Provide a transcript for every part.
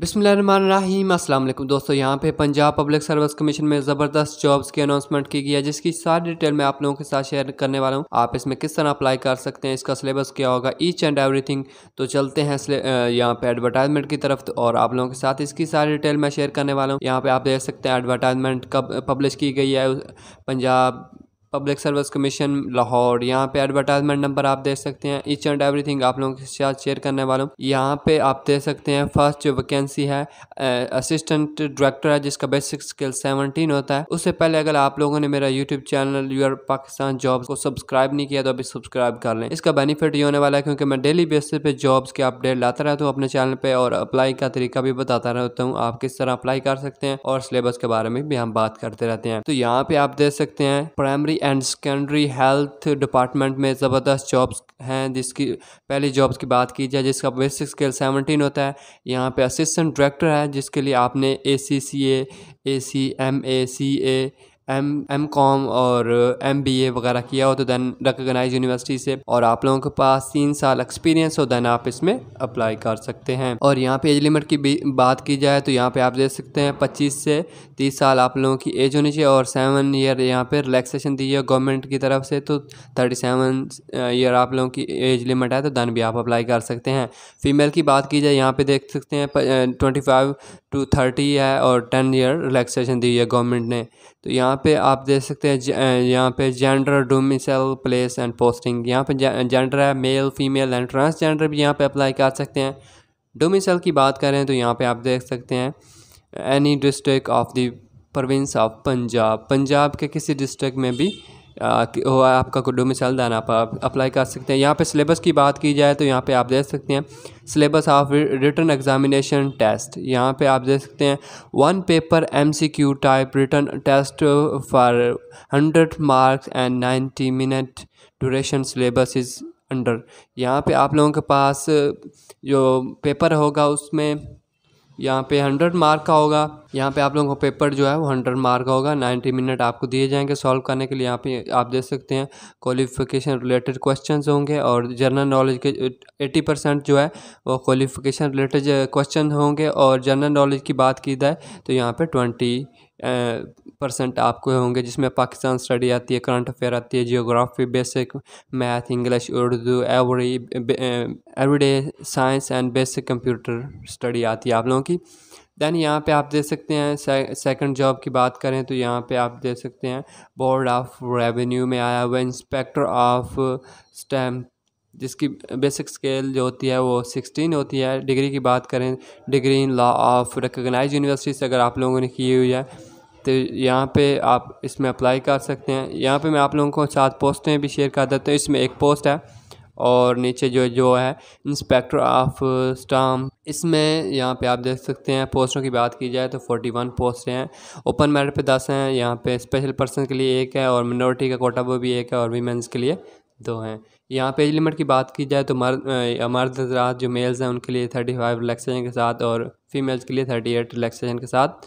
बिसमीम असल दोस्तों यहाँ पे पंजाब पब्लिक सर्विस कमीशन में ज़बरदस्त जॉब्स की अनाउंसमेंट की गई है जिसकी सारी डिटेल मैं आप लोगों के साथ शेयर करने वाला हूँ आप इसमें किस तरह अप्लाई कर सकते हैं इसका सिलेबस क्या होगा ईच एंड एवरीथिंग तो चलते हैं यहाँ पे एडवर्टाइजमेंट की तरफ तो और आप लोगों के साथ इसकी सारी डिटेल मैं शेयर करने वाला हूँ यहाँ पे आप देख सकते हैं एडवर्टाइजमेंट कब पब्लिश की गई है Punjab public service commission Lahore यहाँ पे एडवर्टाइजमेंट नंबर आप देख सकते हैं ईच एंड एवरीथिंग आप लोगों के साथ शेयर करने वालों यहाँ पे आप देख सकते हैं फर्स्ट जो वैकेंसी है असिस्टेंट डायरेक्टर है जिसका बेसिक स्किल सेवनटीन होता है उससे पहले अगर आप लोगों ने मेरा YouTube channel your Pakistan job को सब्सक्राइब नहीं किया तो अभी सब्सक्राइब कर लें इसका बेनिफिट ये होने वाला है क्योंकि मैं डेली बेसिस पे जॉब्स के अपडेट लाता रहता हूँ अपने चैनल पे और अप्लाई का तरीका भी बताता रहता हूँ आप किस तरह अप्लाई कर सकते हैं और सिलेबस के बारे में भी हम बात करते रहते हैं तो यहाँ पे आप देख सकते हैं primary and secondary health department में ज़बरदस्त जॉब्स हैं जिसकी पहली जॉब्स की बात की जाए जिसका बेसिक स्केल सेवनटीन होता है यहाँ पे असिस्टेंट डायरेक्टर है जिसके लिए आपने A C C A A C M A C A M M com और एम बी ए वगैरह किया हो तो दैन रिकगनाइज यूनिवर्सिटी से और आप लोगों के पास तीन साल एक्सपीरियंस हो दैन आप इसमें अप्लाई कर सकते हैं और यहाँ पे एज लिमिट की बात की जाए तो यहाँ पे आप देख सकते हैं पच्चीस से तीस साल आप लोगों की एज होनी चाहिए और सेवन ईयर यहाँ पे रिलैक्सेशन दी है गवर्नमेंट की तरफ से तो थर्टी सेवन ईयर आप लोगों की एज लिमिट है तो दैन भी आप अप्लाई कर सकते हैं फीमेल की बात की जाए यहाँ पर देख सकते हैं ट्वेंटी फाइव टू थर्टी है और टेन ईयर रिलैक्सेशन दी है गवर्नमेंट ने तो यहाँ पे आप देख सकते हैं यहाँ पे gender domicile place and posting यहाँ पे जेंडर है मेल फीमेल एंड ट्रांसजेंडर भी यहाँ पे अप्लाई कर सकते हैं डोमिसल की बात करें तो यहाँ पे आप देख सकते हैं any district of the province of Punjab Punjab के किसी डिस्ट्रिक्ट में भी आ, आपका डोमिसाइल दान आप अप्लाई कर सकते हैं यहाँ पे सिलेबस की बात की जाए तो यहाँ पे आप देख सकते हैं syllabus of written examination test यहाँ पे आप देख सकते हैं one paper MCQ type written test for hundred marks and ninety minute duration syllabus is under यहाँ पे आप लोगों के पास जो पेपर होगा उसमें यहाँ पे हंड्रेड मार्क का होगा यहाँ पे आप लोगों का पेपर जो है वो हंड्रेड मार्क का होगा नाइन्टी मिनट आपको दिए जाएंगे सॉल्व करने के लिए यहाँ पे आप देख सकते हैं क्वालिफिकेशन रिलेटेड क्वेश्चन होंगे और जनरल नॉलेज के एटी परसेंट जो है वो क्वालिफिकेशन रिलेटेड क्वेश्चन होंगे और जनरल नॉलेज की बात की जाए तो यहाँ पर ट्वेंटी परसेंट आपको होंगे जिसमें पाकिस्तान स्टडी आती है करंट अफेयर आती है geography basic math English Urdu every everyday science and basic computer study आती है आप लोगों की दैन यहाँ पे आप दे सकते हैं सेकंड जॉब की बात करें तो यहाँ पे आप दे सकते हैं बोर्ड ऑफ रेवेन्यू में आया हुआ इंस्पेक्टर ऑफ स्टैम्प जिसकी बेसिक स्केल जो होती है वो सिक्सटीन होती है डिग्री की बात करें degree in law of recognize से अगर आप लोगों ने की हुई है तो यहाँ पे आप इसमें अप्लाई कर सकते हैं यहाँ पे मैं आप लोगों को सात पोस्टें भी शेयर कर देता हूँ इसमें एक पोस्ट है और नीचे जो जो है इंस्पेक्टर ऑफ स्टाम इसमें यहाँ पे आप देख सकते हैं पोस्टों की बात की जाए तो 41 पोस्टें हैं ओपन मैरिट पे 10 हैं यहाँ पे स्पेशल पर्सन के लिए एक है और मिनोरिटी का कोटा वो भी एक है और वीमेंस के लिए दो हैं यहाँ पे एज लिमिट की बात की जाए तो मर्द मर्द हजरात जो मेल्स हैं उनके लिए थर्टी फाइव रिलैक्सेशन के साथ और फीमेल्स के लिए थर्टी एट रिलैक्सेशन के साथ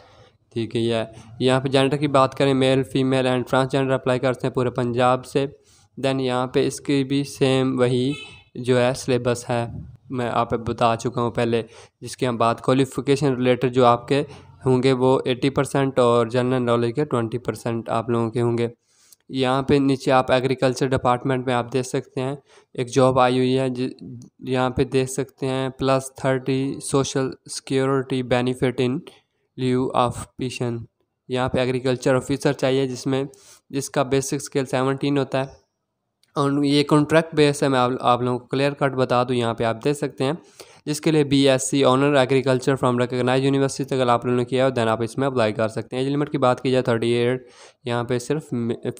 ठीक है यह यहाँ पे जेंडर की बात करें male female and transgender apply करते हैं पूरे पंजाब से देन यहाँ पे इसकी भी सेम वही जो है सिलेबस है मैं आप बता चुका हूँ पहले जिसकी हम बात क्वालिफिकेशन रिलेटेड जो आपके होंगे वो एट्टी परसेंट और जनरल नॉलेज के ट्वेंटी परसेंट आप लोगों के होंगे यहाँ पे नीचे आप एग्रीकल्चर डिपार्टमेंट में आप देख सकते हैं एक जॉब आई हुई है यहाँ पे देख सकते हैं plus thirty social security benefit in lieu of pension यहाँ पे एग्रीकल्चर ऑफिसर चाहिए जिसमें जिसका बेसिक स्केल सेवनटीन होता है और ये कॉन्ट्रैक्ट बेस है मैं आप, आप लोगों को क्लियर कट बता दूँ यहाँ पे आप देख सकते हैं जिसके लिए B S C honour agriculture from recognize university तक आप लोगों ने किया है देन आप इसमें अप्लाई कर सकते हैं एज लिमिट की बात की जाए थर्टी एट यहाँ पर सिर्फ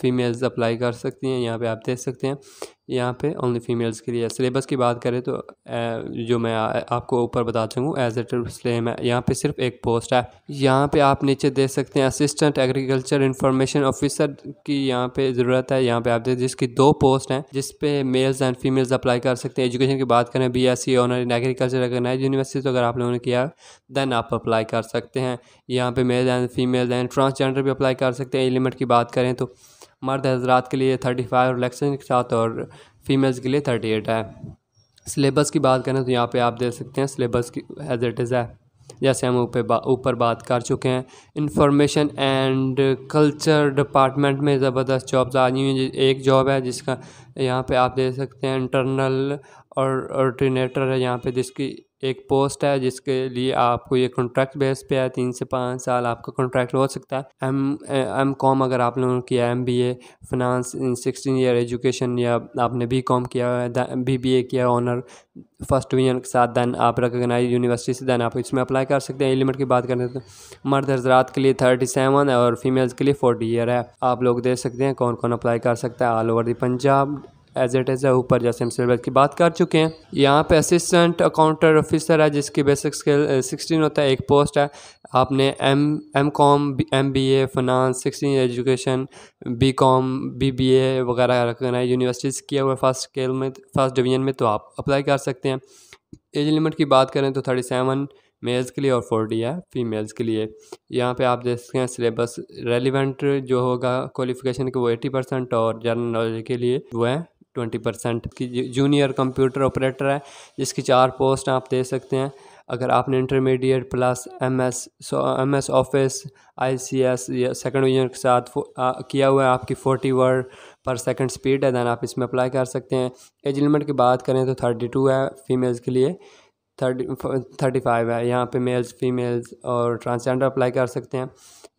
फीमेल्स अप्लाई कर सकती हैं यहाँ पर आप देख सकते हैं यहाँ पे ओनली फीमेल्स के लिए सिलेबस की बात करें तो जो मैं आपको ऊपर बता चूँगा एज ए स्लेम है यहाँ पे सिर्फ एक पोस्ट है यहाँ पे आप नीचे देख सकते हैं असिस्टेंट एग्रीकल्चर इंफॉर्मेशन ऑफिसर की यहाँ पे ज़रूरत है यहाँ पे आप देख जिसकी दो पोस्ट हैं जिस पे मेल्स एंड फीमेल्स अप्लाई कर सकते हैं एजुकेशन की बात करें B S C honour in agriculture अगर यूनिवर्सिटी तो अगर आप लोगों ने किया देन आप अप्लाई कर सकते हैं यहाँ पर male and female and transgender भी अप्लाई कर सकते हैं लिमिट की बात करें तो मर्द हजरात के लिए थर्टी फाइव रिलेक्शन के साथ और फीमेल्स के लिए थर्टी एट है सिलेबस की बात करें तो यहाँ पे आप देख सकते हैं सिलेबस की एज इट इज़ है जैसे हम ऊपर बा, ऊपर बात कर चुके हैं इंफॉर्मेशन एंड कल्चर डिपार्टमेंट में ज़बरदस्त जॉब्स आ रही हैं एक जॉब है जिसका यहाँ पे आप देख सकते हैं इंटरनल और ऑर्डिनेटर है यहाँ पे जिसकी एक पोस्ट है जिसके लिए आपको ये कॉन्ट्रैक्ट बेस पे है तीन से पाँच साल आपका कॉन्ट्रैक्ट हो सकता है एम एम कॉम अगर आप लोगों ने किया M B A finance in sixteen year education या आपने बी कॉम किया बी बी ए किया ऑनर फर्स्ट डिवीजन के साथ दैन आप रिकगनाइज यूनिवर्सिटी से दैन आप इसमें अप्लाई कर सकते हैं लिमिट की बात करें तो मर्द हजरात के लिए थर्टी सेवन और फीमेल्स के लिए फोर्टी ईयर है आप लोग देख सकते हैं कौन कौन अप्लाई कर सकता है all over the Punjab age at age ऊपर जैसे हम सिलेबस की बात कर चुके हैं यहाँ पे असिस्टेंट अकाउंटर ऑफिसर है जिसकी बेसिक स्किल सिक्सटीन होता है एक पोस्ट है आपने M M com M B A finance sixteen education B com B B A वगैरह रखना है यूनिवर्सिटीज़ किया हुआ फर्स्ट स्केल में फर्स्ट डिवीजन में तो आप अप्लाई कर सकते हैं एज लिमिट की बात करें तो थर्टी सेवन मेल्स के लिए और फोर्टी है फीमेल्स के लिए यहाँ पे आप देख सकते हैं सिलेबस रेलिवेंट जो होगा क्वालिफिकेशन के वो एटी परसेंट और जनरल नॉलेज के लिए वो है ट्वेंटी परसेंट की जूनियर कंप्यूटर ऑपरेटर है जिसकी चार पोस्ट आप दे सकते हैं अगर आपने intermediate plus M S M S office I C S या सेकेंड यूजर के साथ आ, किया हुआ है आपकी forty word per second speed है दैन आप इसमें अप्लाई कर सकते हैं एज लिमिट की बात करें तो थर्टी टू है फीमेल्स के लिए थर्टी थर्टी फाइव है यहाँ पे मेल्स फीमेल्स और ट्रांसजेंडर अप्लाई कर सकते हैं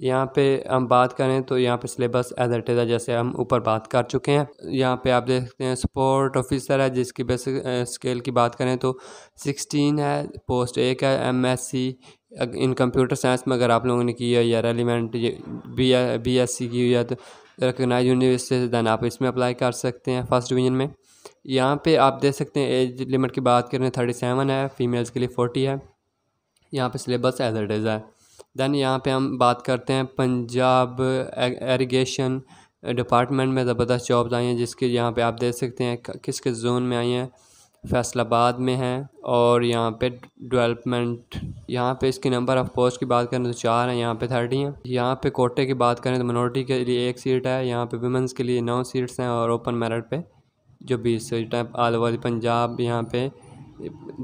यहाँ पे हम बात करें तो यहाँ पे सिलेबस एज एट इज़ जैसे हम ऊपर बात कर चुके हैं यहाँ पे आप देख सकते हैं स्पोर्ट ऑफिसर है जिसकी बेसिक स्केल की बात करें तो सिक्सटीन है पोस्ट एक है M S C in computer science में अगर आप लोगों ने किया या relevant B B S C की या तो रिकगनाइज यूनिवर्सिटी दैन आप इसमें अप्लाई कर सकते हैं फर्स्ट डिवीजन में यहाँ पे आप देख सकते हैं एज लिमिट की बात करें थर्टी तो सेवन है फीमेल्स के लिए फोर्टी है यहाँ पे सिलेबस एज इज़ है दैन यहाँ पे हम बात करते हैं पंजाब एरीगेशन डिपार्टमेंट में ज़बरदस्त जॉब्स आई हैं जिसके यहाँ पे आप देख सकते हैं किस किस जोन में आई हैं फैसलाबाद में हैं और यहाँ पे डेवलपमेंट यहाँ पे इसके नंबर ऑफ़ पोस्ट की बात करें तो चार हैं यहाँ पे थर्टी हैं यहाँ पे कोटे की बात करें तो मनोरिटी के लिए एक सीट है यहाँ पे वुमेंस के लिए नौ सीट्स हैं और ओपन मेरिट पे जो बेसरी टाइप ऑल ओवर पंजाब यहाँ पे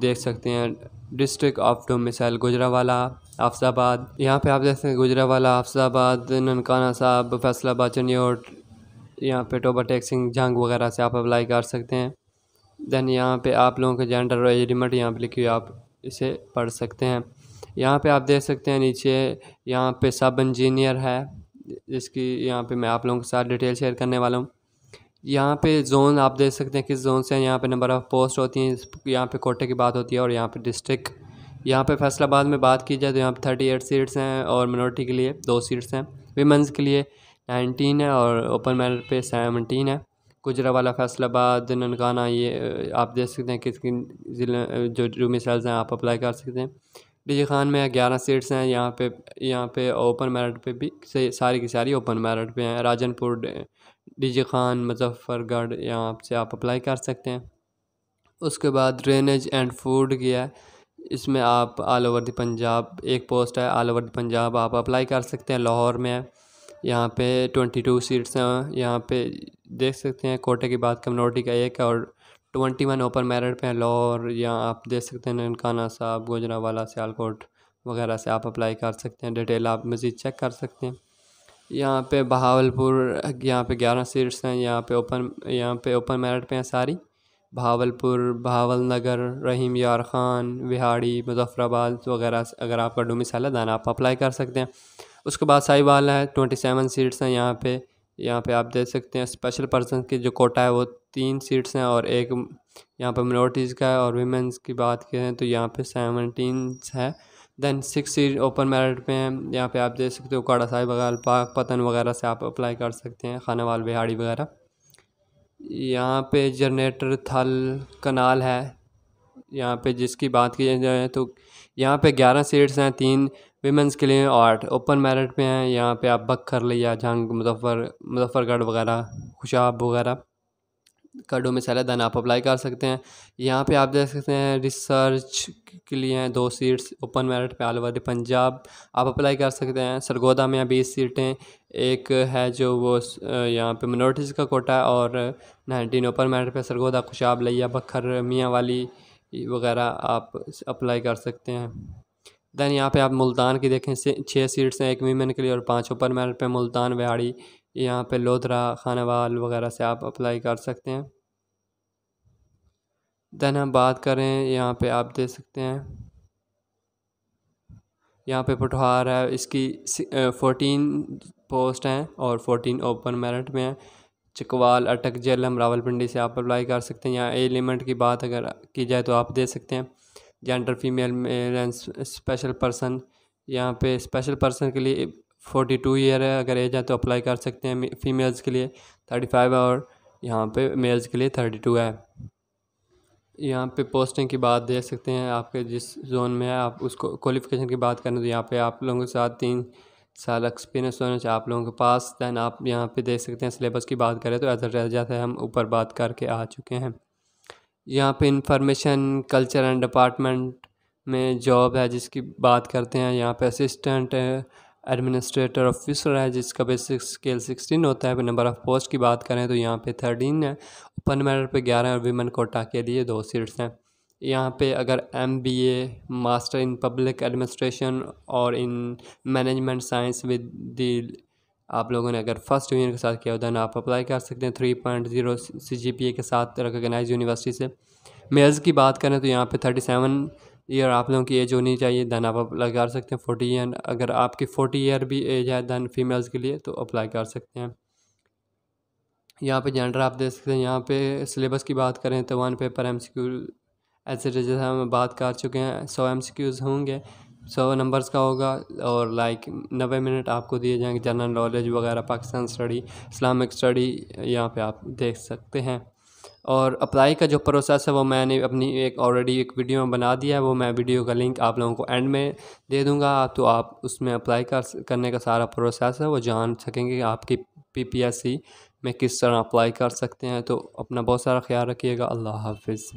देख सकते हैं डिस्ट्रिक्ट ऑफ गुजरा गुजरावाला हफ्साबाद यहाँ पे आप देख सकते हैं गुजरावाला हफ्साबाद ननकाना साहब फैसलाबाद चनियोट यहाँ पे टोबा टैक्सिंग जंग वगैरह से आप अप्लाई कर सकते हैं देन यहाँ पे आप लोगों के जेंडर और एजमेंट यहाँ पर लिखी हुई आप इसे पढ़ सकते हैं यहाँ पे आप देख सकते हैं नीचे यहाँ पे सब इंजीनियर है जिसकी यहाँ पे मैं आप लोगों के साथ डिटेल शेयर करने वाला हूँ यहाँ पे जोन आप देख सकते हैं किस जोन से यहाँ पे नंबर ऑफ़ पोस्ट होती हैं यहाँ पे कोटे की बात होती है और यहाँ पे डिस्ट्रिक्ट यहाँ पे फैसलाबाद में बात की जाए तो यहाँ पे थर्टी एट सीट्स हैं और मिनोरिटी के लिए दो सीट्स हैं विमेंस के लिए नाइनटीन है और ओपन मैरिट पे सेवनटीन है गुजरावाला फैसलाबाद ननकाना ये आप देख सकते हैं किस किन ज़िले जो जो मिसाइल्स हैं आप अप्लाई कर सकते हैं डी खान में ग्यारह सीट्स हैं यहाँ पे यहाँ पे ओपन मेरिट पे भी सारी की सारी ओपन मेरिट पे हैं राजनपुर डी खान मुजफ्फरगढ़ यहाँ से आप अप्लाई कर सकते हैं उसके बाद ड्रेनेज एंड फूड किया है इसमें आप ऑल ओवर द पंजाब एक पोस्ट है आल ओवर द पंजाब आप अप्लाई कर सकते हैं लाहौर में है यहाँ पे ट्वेंटी टू सीट्स हैं यहाँ पे देख सकते हैं कोटे की बात कम्योनिटी का एक है और ट्वेंटी वन ओपन मेरिट पे हैं लाहौर यहाँ आप देख सकते हैं ननकाना साहब वाला सियालकोट वगैरह से आप अप्लाई कर सकते हैं डिटेल आप मज़ीद चेक कर सकते हैं यहाँ पे बहावलपुर यहाँ पे ग्यारह सीट्स हैं यहाँ पे ओपन यहाँ पे ओपन मेरिट पे हैं सारी बहावलपुर बहावल नगर रहीम यार ख़ान विहाड़ी मुजफ़राबाद वगैरह अगर आपका डोमिसाइल है दाना आप अप्लाई कर सकते हैं उसके बाद साहिबाल है ट्वेंटी सेवन सीट्स हैं यहाँ पे यहाँ पे आप देख सकते हैं स्पेशल पर्सन की जो कोटा है वो तीन सीट्स हैं और एक यहाँ पे मिनोरिटीज़ का है और वीमेंस की बात करें तो यहाँ पे सेवनटीन है then six seat open merit पे हैं यहाँ पे आप देख सकते हो काड़ा साहिब बगाल पाक पतन वगैरह से आप अप्लाई कर सकते हैं खानावाल बिहाड़ी वगैरह यहाँ पे जनरेटर थल कनाल है यहाँ पे जिसकी बात की जाए तो यहाँ पे ग्यारह सीट्स हैं तीन वीमेंस के लिए और ओपन मेरिट पे हैं यहाँ पे आप बक कर लिया जहां मुजफ्फर मुजफ्फरगढ़ वगैरह खुशाब वगैरह का डोमिसाइल है देन आप अप्लाई कर सकते हैं यहाँ पे आप देख सकते हैं रिसर्च के लिए हैं दो सीट्स ओपन मेरिट पे ऑल ओवर पंजाब आप अप्लाई कर सकते हैं सरगोदा में बीस सीटें एक है जो वो यहाँ पे मिनोरिटीज़ का कोटा है और नाइनटीन ओपन मेरिट पे सरगोदा खुशाब लिया बखर मियाँ वाली वगैरह आप अप्लाई कर सकते हैं दैन यहाँ पे आप मुल्तान की देखें छः सीट्स हैं एक वीमेन के लिए और पाँच ओपन मेरिट पे मुल्तान बिहाड़ी यहाँ पे लोधरा खानावाल वगैरह से आप अप्लाई कर सकते हैं देन हम बात करें यहाँ पे आप दे सकते हैं यहाँ पे पटवार है इसकी फोटीन पोस्ट हैं और फोटीन ओपन मेरिट में हैं चकवाल अटक जेलम रावलपिंडी से आप अप्लाई कर सकते हैं यहाँ एलिमेंट की बात अगर की जाए तो आप दे सकते हैं gender female male and special person यहाँ पे स्पेशल पर्सन के लिए फोर्टी टू ईयर है अगर एज है तो अप्लाई कर सकते हैं फीमेल्स के लिए थर्टी फाइव है और यहाँ पे मेल्स के लिए थर्टी टू है यहाँ पे पोस्टिंग की बात देख सकते हैं आपके जिस जोन में है आप उसको क्वालिफिकेशन की बात करें तो यहाँ पे आप लोगों के साथ तीन साल एक्सपीरियंस होना चाहिए आप लोगों के पास दैन आप यहाँ पे देख सकते हैं सिलेबस की बात करें तो एज रह जाते हैं हम ऊपर बात करके आ चुके हैं यहाँ पे इंफॉर्मेशन कल्चर एंड डिपार्टमेंट में जॉब है जिसकी बात करते हैं यहाँ पे असिस्टेंट एडमिनिस्ट्रेटर ऑफिसर है जिसका बेसिक स्केल सिक्सटीन होता है नंबर ऑफ़ पोस्ट की बात करें तो यहाँ पे थर्टीन है ओपन मेरिट पे ग्यारह और वीमेन कोटा के लिए दो सीट्स हैं यहाँ पे अगर M B A master in public administration और in management science with the आप लोगों ने अगर फर्स्ट यूनियन के साथ किया उदाहरण तो आप अप्लाई कर सकते हैं three point zero C G P A के साथ रिकगनाइज यूनिवर्सिटी से मेल्स की बात करें तो यहाँ पे थर्टी सेवन ईयर आप लोगों की एज होनी चाहिए दैन आप लगा सकते हैं फोर्टी ईयर अगर आपकी फोर्टी ईयर भी एज है दैन फीमेल्स के लिए तो अप्लाई कर सकते हैं यहाँ पे जेंडर आप देख सकते हैं यहाँ पे सिलेबस की बात करें तो one paper M C Q ऐसे जैसे हम बात कर चुके हैं सौ एम सी क्यूज़ होंगे सौ नंबर्स का होगा और लाइक नबे मिनट आपको दिए जाएंगे जनरल नॉलेज वगैरह पाकिस्तान स्टडी इस्लामिक स्टडी यहाँ पे आप देख सकते हैं और अप्लाई का जो प्रोसेस है वो मैंने अपनी एक ऑलरेडी एक वीडियो में बना दिया है वो मैं वीडियो का लिंक आप लोगों को एंड में दे दूँगा तो आप उसमें अप्लाई कर करने का सारा प्रोसेस है वो जान सकेंगे आपकी पीपीएससी में किस तरह अप्लाई कर सकते हैं तो अपना बहुत सारा ख्याल रखिएगा अल्लाह हाफिज़